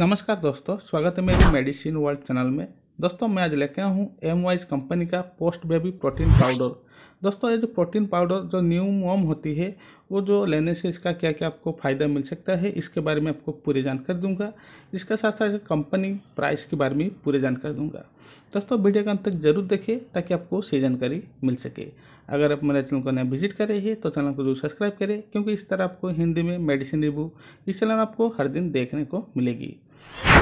नमस्कार दोस्तों स्वागत है मेरे मेडिसिन वर्ल्ड चैनल में दोस्तों मैं आज लेके आया हूँ एम वाइज कंपनी का पोस्ट बेबी प्रोटीन पाउडर दोस्तों ये जो प्रोटीन पाउडर जो न्यू मॉम होती है वो जो लेने से इसका क्या क्या आपको फ़ायदा मिल सकता है इसके बारे में आपको पूरी जानकारी दूंगा इसके साथ साथ कंपनी प्राइस के बारे में पूरी जानकारी दूंगा दोस्तों वीडियो का अंत तक जरूर देखें ताकि आपको सही जानकारी मिल सके अगर आप मेरे चैनल को नया विजिट रहे हैं तो चैनल को जरूर सब्सक्राइब करें क्योंकि इस तरह आपको हिंदी में मेडिसिन रिव्यू इस चैनल आपको हर दिन देखने को मिलेगी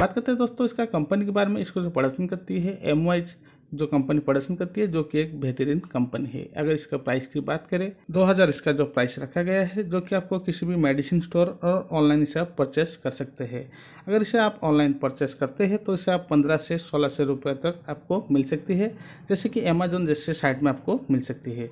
बात करते हैं दोस्तों इसका कंपनी के बारे में इसको जो प्रोडक्शन करती है एम वाइज जो कंपनी प्रोडक्शन करती है जो कि एक बेहतरीन कंपनी है अगर इसका प्राइस की बात करें 2000 इसका जो प्राइस रखा गया है जो कि आपको किसी भी मेडिसिन स्टोर और ऑनलाइन इसे आप परचेस कर सकते हैं अगर इसे आप ऑनलाइन परचेस करते हैं तो इसे आप पंद्रह से सोलह सौ रुपये तक आपको मिल सकती है जैसे कि अमेजोन जैसे साइट में आपको मिल सकती है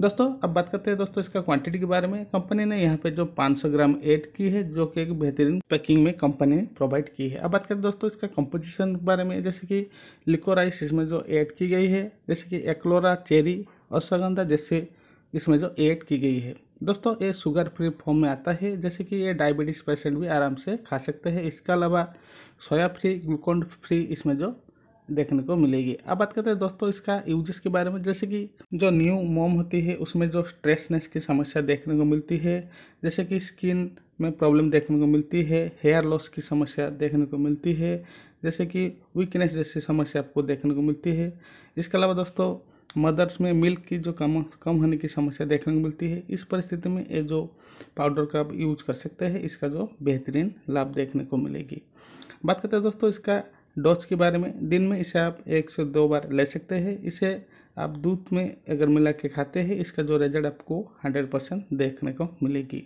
दोस्तों अब बात करते हैं दोस्तों इसका क्वांटिटी के बारे में कंपनी ने यहाँ पे जो 500 ग्राम ऐड की है जो कि एक बेहतरीन पैकिंग में कंपनी ने प्रोवाइड की है अब बात करते हैं दोस्तों इसका कंपोजिशन के बारे में जैसे कि लिकोराइस इसमें जो ऐड की गई है जैसे कि एक्लोरा चेरी और सगंधा जैसे इसमें जो ऐड की गई है दोस्तों ये शुगर फ्री फॉर्म में आता है जैसे कि ये डायबिटीज़ पेशेंट भी आराम से खा सकते हैं इसके अलावा सोया फ्री ग्लूकोन फ्री इसमें जो देखने को मिलेगी अब बात करते हैं दोस्तों इसका यूजेस के बारे में जैसे कि जो न्यू मोम होती है उसमें जो स्ट्रेसनेस की समस्या देखने को मिलती है जैसे कि स्किन में प्रॉब्लम देखने को मिलती है हेयर लॉस की समस्या देखने को मिलती है जैसे कि वीकनेस जैसी समस्या आपको देखने को मिलती है इसके अलावा दोस्तों मदर्स में मिल्क की जो कम कम होने की समस्या देखने को मिलती है इस परिस्थिति में ये जो पाउडर का आप यूज कर सकते हैं इसका जो बेहतरीन लाभ देखने को मिलेगी बात करते हैं दोस्तों इसका डोज के बारे में दिन में इसे आप एक से दो बार ले सकते हैं इसे आप दूध में अगर मिला के खाते हैं इसका जो रिजल्ट आपको हंड्रेड परसेंट देखने को मिलेगी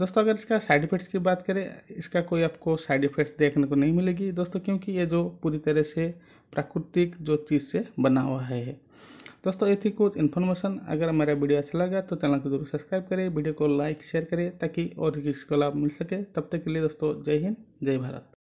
दोस्तों अगर इसका साइड इफ़ेक्ट्स की बात करें इसका कोई आपको साइड इफ़ेक्ट्स देखने को नहीं मिलेगी दोस्तों क्योंकि ये जो पूरी तरह से प्राकृतिक जो चीज़ से बना हुआ है दोस्तों ये थी कुछ इन्फॉर्मेशन अगर हमारा वीडियो अच्छा लगा तो चैनल को जरूर सब्सक्राइब करें वीडियो को लाइक शेयर करें ताकि और किसी को लाभ मिल सके तब तक के लिए दोस्तों जय हिंद जय भारत